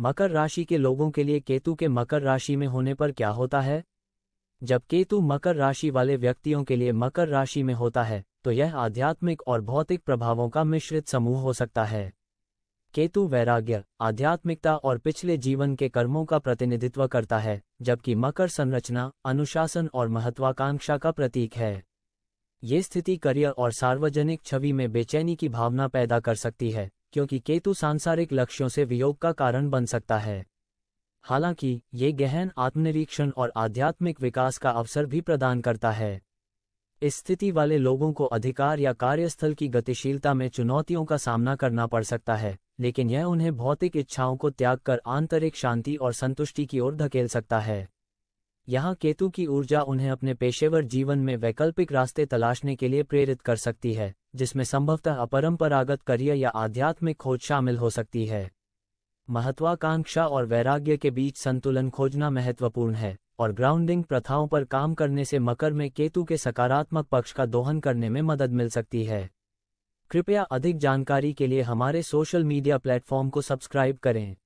मकर राशि के लोगों के लिए केतु के मकर राशि में होने पर क्या होता है जब केतु मकर राशि वाले व्यक्तियों के लिए मकर राशि में होता है तो यह आध्यात्मिक और भौतिक प्रभावों का मिश्रित समूह हो सकता है केतु वैराग्य आध्यात्मिकता और पिछले जीवन के कर्मों का प्रतिनिधित्व करता है जबकि मकर संरचना अनुशासन और महत्वाकांक्षा का प्रतीक है ये स्थिति करियर और सार्वजनिक छवि में बेचैनी की भावना पैदा कर सकती है क्योंकि केतु सांसारिक लक्ष्यों से वियोग का कारण बन सकता है हालांकि ये गहन आत्मनिरीक्षण और आध्यात्मिक विकास का अवसर भी प्रदान करता है इस स्थिति वाले लोगों को अधिकार या कार्यस्थल की गतिशीलता में चुनौतियों का सामना करना पड़ सकता है लेकिन यह उन्हें भौतिक इच्छाओं को त्याग कर आंतरिक शांति और संतुष्टि की ओर धकेल सकता है यहाँ केतु की ऊर्जा उन्हें अपने पेशेवर जीवन में वैकल्पिक रास्ते तलाशने के लिए प्रेरित कर सकती है जिसमें संभवतः अपरंपरागत करियर या आध्यात्मिक खोज शामिल हो सकती है महत्वाकांक्षा और वैराग्य के बीच संतुलन खोजना महत्वपूर्ण है और ग्राउंडिंग प्रथाओं पर काम करने से मकर में केतु के सकारात्मक पक्ष का दोहन करने में मदद मिल सकती है कृपया अधिक जानकारी के लिए हमारे सोशल मीडिया प्लेटफॉर्म को सब्सक्राइब करें